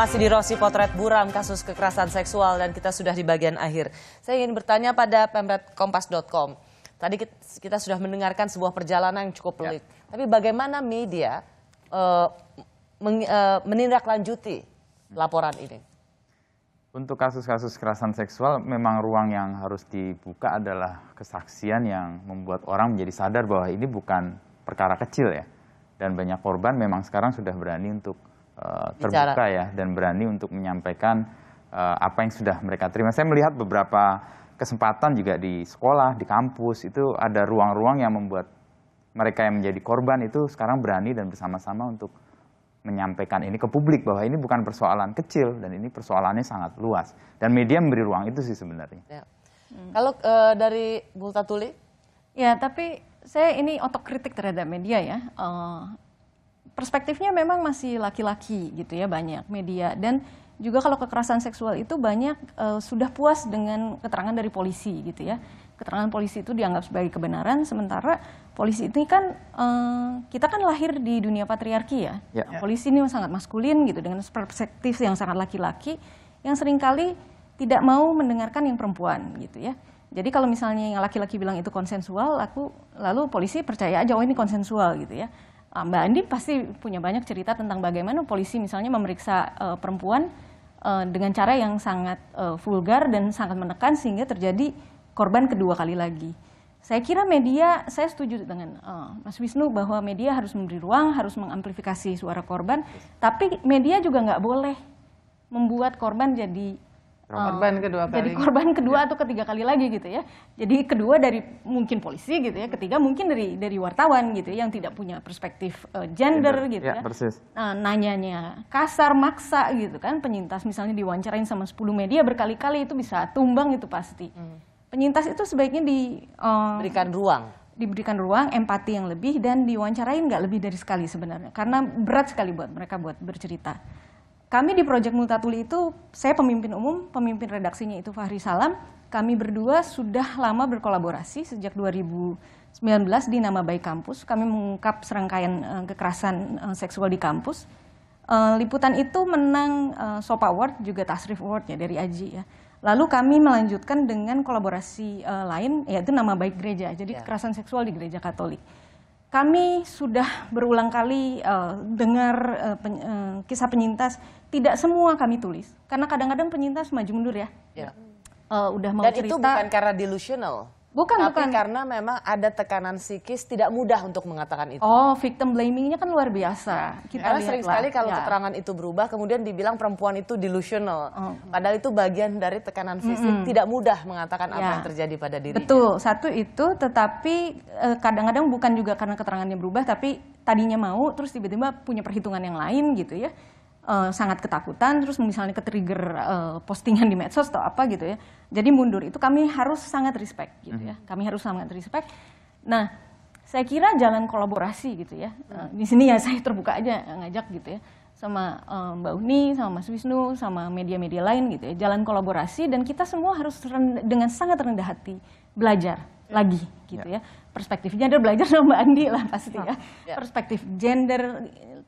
Masih di Rossi Potret Buram kasus kekerasan seksual dan kita sudah di bagian akhir. Saya ingin bertanya pada pemret kompas.com. Tadi kita sudah mendengarkan sebuah perjalanan yang cukup ya. pelik. Ya. Tapi bagaimana media uh, eh, men, uh, eh, menindaklanjuti laporan ini? Untuk kasus-kasus kekerasan seksual memang ruang yang harus dibuka adalah kesaksian yang membuat orang menjadi sadar bahwa ini bukan perkara kecil ya. Dan banyak korban memang sekarang sudah berani untuk Eh, terbuka Bicara. ya dan berani untuk menyampaikan uh, apa yang sudah mereka terima. Saya melihat beberapa kesempatan juga di sekolah, di kampus itu ada ruang-ruang yang membuat mereka yang menjadi korban itu sekarang berani dan bersama-sama untuk menyampaikan ini ke publik bahwa ini bukan persoalan kecil dan ini persoalannya sangat luas dan media memberi ruang itu sih sebenarnya. Ya. Hmm. Kalau e, dari Bu Tuli? Ya, tapi saya ini otokritik terhadap media ya. E, perspektifnya memang masih laki-laki gitu ya banyak media dan juga kalau kekerasan seksual itu banyak uh, sudah puas dengan keterangan dari polisi gitu ya keterangan polisi itu dianggap sebagai kebenaran sementara polisi itu kan uh, kita kan lahir di dunia patriarki ya yeah. Nah, ya. polisi ini sangat maskulin gitu dengan perspektif yang sangat laki-laki yang seringkali tidak mau mendengarkan yang perempuan gitu ya jadi kalau misalnya yang laki-laki bilang itu konsensual aku lalu polisi percaya aja oh ini konsensual gitu ya Ah, Mbak Andi pasti punya banyak cerita tentang bagaimana polisi misalnya memeriksa uh, perempuan uh, dengan cara yang sangat uh, vulgar dan sangat menekan sehingga terjadi korban kedua kali lagi. Saya kira media, saya setuju dengan uh, Mas Wisnu bahwa media harus memberi ruang, harus mengamplifikasi suara korban, tapi media juga nggak boleh membuat korban jadi Oh. korban kedua kali. Jadi korban kedua ya. atau ketiga kali lagi gitu ya. Jadi kedua dari mungkin polisi gitu ya, ketiga mungkin dari dari wartawan gitu ya yang tidak punya perspektif uh, gender ya, gitu ya. ya. Persis. Nah, nanyanya kasar maksa gitu kan penyintas misalnya diwawancarain sama 10 media berkali-kali itu bisa tumbang itu pasti. Hmm. Penyintas itu sebaiknya di uh, berikan ruang diberikan ruang empati yang lebih dan diwawancarain nggak lebih dari sekali sebenarnya karena berat sekali buat mereka buat bercerita. Kami di Project Multatuli itu, saya pemimpin umum, pemimpin redaksinya itu Fahri Salam. Kami berdua sudah lama berkolaborasi sejak 2019 di Nama Baik Kampus. Kami mengungkap serangkaian eh, kekerasan eh, seksual di kampus. Uh, liputan itu menang uh, SOP Award, juga Tasrif Award ya dari AJI ya. Lalu kami melanjutkan dengan kolaborasi lain, yaitu nama baik gereja, jadi ya. kekerasan seksual di gereja Katolik kami sudah berulang kali uh, dengar uh, pen, uh, kisah penyintas, tidak semua kami tulis. Karena kadang-kadang penyintas maju mundur ya. Ya. Uh, udah mau Dan cerita. Dan itu bukan karena delusional? Bukan, Tapi bukan. karena memang ada tekanan psikis tidak mudah untuk mengatakan itu. Oh, victim blamingnya kan luar biasa. Kita karena sering sekali kalau ya. keterangan itu berubah, kemudian dibilang perempuan itu delusional. Oh. Padahal itu bagian dari tekanan fisik, mm -hmm. tidak mudah mengatakan ya. apa yang terjadi pada dirinya. Betul, satu itu, tetapi eh, kadang-kadang bukan juga karena keterangannya berubah, tapi tadinya mau, terus tiba-tiba punya perhitungan yang lain gitu ya uh, sangat ketakutan, terus misalnya ke-trigger uh, postingan di medsos atau apa gitu ya. Jadi mundur itu kami harus sangat respect gitu ya. Mhm. Kami harus sangat respect. Nah, saya kira jalan kolaborasi gitu ya. Uh, di sini ya saya terbuka aja ngajak gitu ya sama um, Mbak Uni, sama Mas Wisnu, sama media-media lain gitu ya. Jalan kolaborasi dan kita semua harus rendah, dengan sangat rendah hati belajar ya. lagi gitu ya. ya. Perspektif gender belajar sama Mbak Andi lah pasti ya. ya. Perspektif gender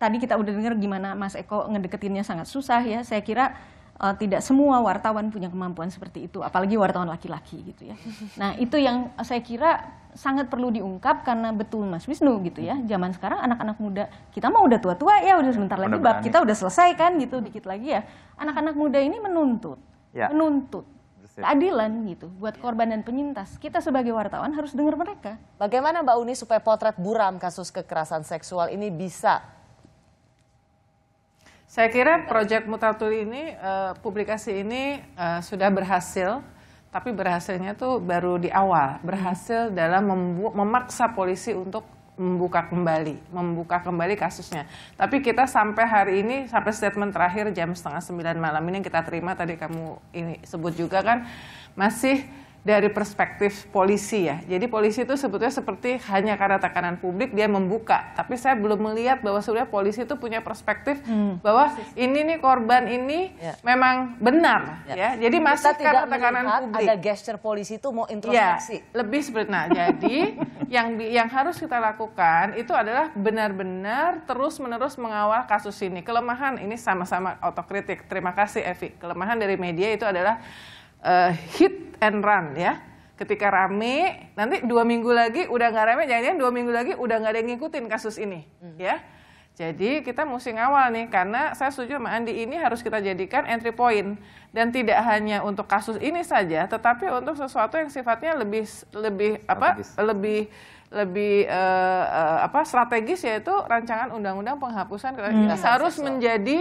tadi kita udah dengar gimana Mas Eko ngedeketinnya sangat susah ya. Saya kira uh, tidak semua wartawan punya kemampuan seperti itu, apalagi wartawan laki-laki gitu ya. Nah itu yang saya kira sangat perlu diungkap karena betul Mas Wisnu gitu ya. Zaman sekarang anak-anak muda kita mau udah tua-tua ya, udah sebentar lagi bab kita ya. udah selesai kan gitu, dikit lagi ya. Anak-anak muda ini menuntut, ya. menuntut keadilan gitu buat ya. korban dan penyintas. Kita sebagai wartawan harus dengar mereka. Bagaimana Mbak Uni supaya potret buram kasus kekerasan seksual ini bisa saya kira proyek Mutatul ini, uh, publikasi ini uh, sudah berhasil, tapi berhasilnya tuh baru di awal. Berhasil dalam memaksa polisi untuk membuka kembali, membuka kembali kasusnya. Tapi kita sampai hari ini, sampai statement terakhir jam setengah sembilan malam ini yang kita terima tadi kamu ini sebut juga kan, masih dari perspektif polisi ya. Jadi polisi itu sebetulnya seperti hanya karena tekanan publik dia membuka, tapi saya belum melihat bahwa sebenarnya polisi itu punya perspektif hmm. bahwa ini nih korban ini ya. memang benar ya. ya. Jadi Kita masih Kita karena tekanan publik. Ada gesture polisi itu mau ya, introspeksi. Ya, lebih sebenarnya. nah jadi yang yang harus kita lakukan itu adalah benar-benar terus-menerus mengawal kasus ini. Kelemahan ini sama-sama otokritik. Terima kasih Evi. Kelemahan dari media itu adalah uh, hit and run ya. Ketika rame, nanti dua minggu lagi udah nggak rame, jadinya dua minggu lagi udah nggak ada yang ngikutin kasus ini, hmm. ya. Jadi kita mesti ngawal nih, karena saya setuju sama Andi ini harus kita jadikan entry point dan tidak hanya untuk kasus ini saja, tetapi untuk sesuatu yang sifatnya lebih lebih strategis. apa lebih lebih uh, uh, apa strategis yaitu rancangan undang-undang penghapusan Hmm. Ini harus menjadi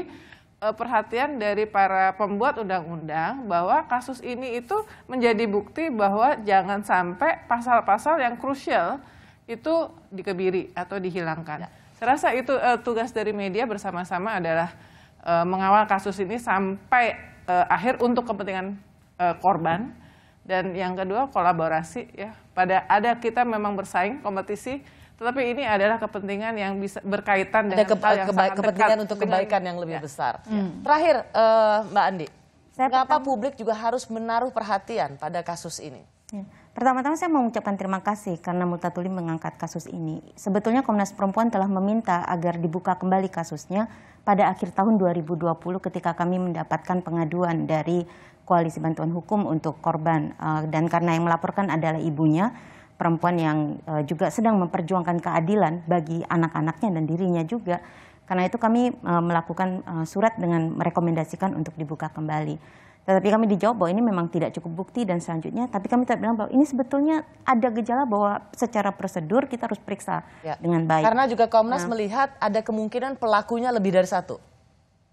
Eh, perhatian dari para pembuat undang-undang bahwa kasus ini itu menjadi bukti bahwa jangan sampai pasal-pasal yang krusial itu dikebiri atau dihilangkan. Ya. Serasa itu uh, tugas dari media bersama-sama adalah uh, mengawal kasus ini sampai uh, akhir untuk kepentingan uh, korban dan yang kedua kolaborasi ya. Pada ada kita memang bersaing kompetisi tetapi ini adalah kepentingan yang bisa berkaitan Ada dengan ke, yang keba- sangat kepentingan dekat untuk dengan, kebaikan yang lebih ya. besar. Ya. Hmm. Terakhir, uh, Mbak Andi, saya kenapa publik juga harus menaruh perhatian pada kasus ini? Ya. Pertama-tama saya mau mengucapkan terima kasih karena Multatuli mengangkat kasus ini. Sebetulnya Komnas Perempuan telah meminta agar dibuka kembali kasusnya pada akhir tahun 2020 ketika kami mendapatkan pengaduan dari Koalisi Bantuan Hukum untuk Korban. Eh, dan karena yang melaporkan adalah ibunya, perempuan yang uh, juga sedang memperjuangkan keadilan bagi anak-anaknya dan dirinya juga. Karena itu kami uh, melakukan uh, surat dengan merekomendasikan untuk dibuka kembali. Tetapi kami dijawab bahwa ini memang tidak cukup bukti dan selanjutnya. Tapi kami tetap bilang bahwa ini sebetulnya ada gejala bahwa secara prosedur kita harus periksa ya. dengan baik. Karena juga Komnas nah, melihat ada kemungkinan pelakunya lebih dari satu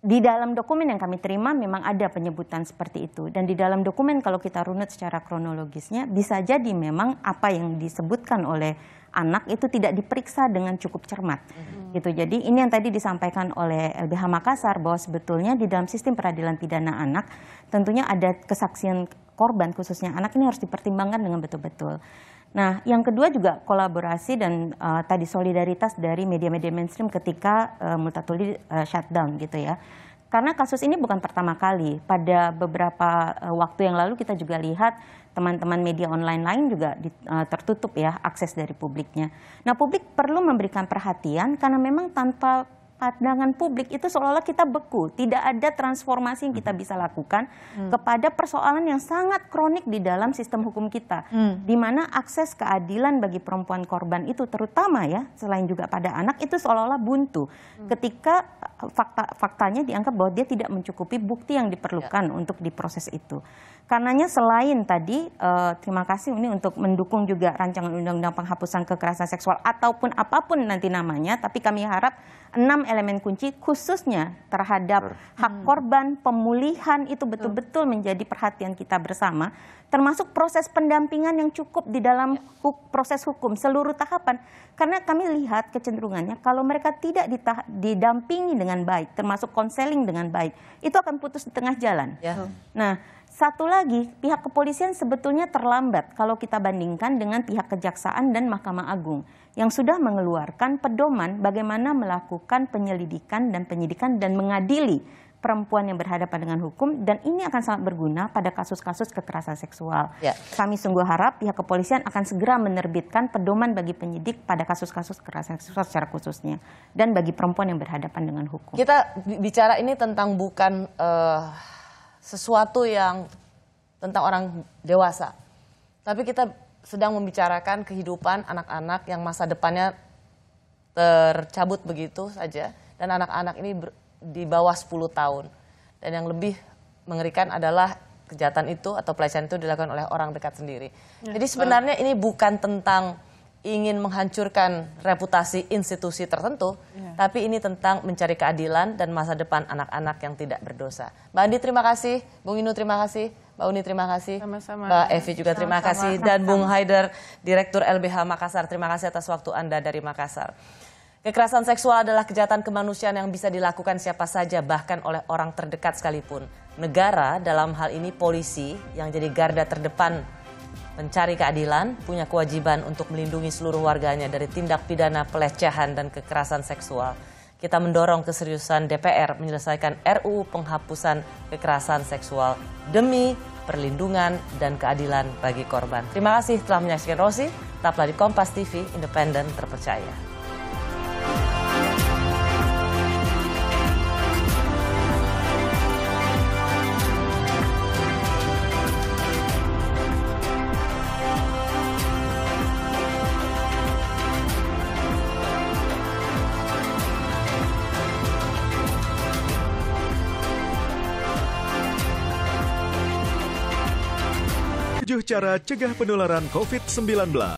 di dalam dokumen yang kami terima memang ada penyebutan seperti itu dan di dalam dokumen kalau kita runut secara kronologisnya bisa jadi memang apa yang disebutkan oleh anak itu tidak diperiksa dengan cukup cermat hmm gitu jadi ini yang tadi disampaikan oleh LBH Makassar bahwa sebetulnya di dalam sistem peradilan pidana anak tentunya ada kesaksian korban khususnya anak ini harus dipertimbangkan dengan betul-betul Nah, yang kedua juga kolaborasi dan uh, tadi solidaritas dari media-media mainstream ketika uh, Multatuli uh, shutdown gitu ya. Karena kasus ini bukan pertama kali. Pada beberapa uh, waktu yang lalu kita juga lihat teman-teman media online lain juga di, uh, tertutup ya akses dari publiknya. Nah, publik perlu memberikan perhatian karena memang tanpa pandangan publik itu seolah-olah kita beku, tidak ada transformasi yang kita hmm. bisa lakukan hmm. kepada persoalan yang sangat kronik di dalam sistem hukum kita, hmm. di mana akses keadilan bagi perempuan korban itu terutama ya selain juga pada anak itu seolah-olah buntu hmm. ketika eh, fakta faktanya dianggap bahwa dia tidak mencukupi bukti yang diperlukan ya. untuk diproses itu. Karenanya selain tadi uh, terima kasih ini untuk mendukung juga rancangan undang-undang penghapusan kekerasan seksual ataupun apapun nanti namanya, tapi kami harap enam elemen kunci khususnya terhadap hak hmm. korban pemulihan itu betul-betul menjadi perhatian kita bersama termasuk proses pendampingan yang cukup di dalam ya. huk proses hukum seluruh tahapan karena kami lihat kecenderungannya kalau mereka tidak didampingi dengan baik termasuk konseling dengan baik itu akan putus di tengah jalan. Ya. Nah, satu lagi, pihak kepolisian sebetulnya terlambat kalau kita bandingkan dengan pihak kejaksaan dan Mahkamah Agung yang sudah mengeluarkan pedoman bagaimana melakukan penyelidikan dan penyidikan dan mengadili perempuan yang berhadapan dengan hukum dan ini akan sangat berguna pada kasus-kasus kekerasan seksual. Ya. Kami sungguh harap pihak kepolisian akan segera menerbitkan pedoman bagi penyidik pada kasus-kasus kekerasan seksual secara khususnya dan bagi perempuan yang berhadapan dengan hukum. Kita bicara ini tentang bukan uh, sesuatu yang tentang orang dewasa. Tapi kita sedang membicarakan kehidupan anak-anak yang masa depannya tercabut begitu saja dan anak-anak ini ber, di bawah 10 tahun. Dan yang lebih mengerikan adalah kejahatan itu atau pelecehan itu dilakukan oleh orang dekat sendiri. Ya, Jadi sebenarnya ini bukan tentang ingin menghancurkan reputasi institusi tertentu, ya. tapi ini tentang mencari keadilan dan masa depan anak-anak yang tidak berdosa. Mbak Andi terima kasih, Bung Inu terima kasih, Mbak Uni terima kasih, Sama-sama. Mbak Evi juga Sama-sama. terima kasih, dan Bung Haider, Direktur LBH Makassar, terima kasih atas waktu Anda dari Makassar. Kekerasan seksual adalah kejahatan kemanusiaan yang bisa dilakukan siapa saja, bahkan oleh orang terdekat sekalipun. Negara, dalam hal ini polisi, yang jadi garda terdepan mencari keadilan, punya kewajiban untuk melindungi seluruh warganya dari tindak pidana pelecehan dan kekerasan seksual. Kita mendorong keseriusan DPR menyelesaikan RUU penghapusan kekerasan seksual demi perlindungan dan keadilan bagi korban. Terima kasih telah menyaksikan Rosi. Tetaplah di Kompas TV, independen, terpercaya. 7 cara cegah penularan COVID-19.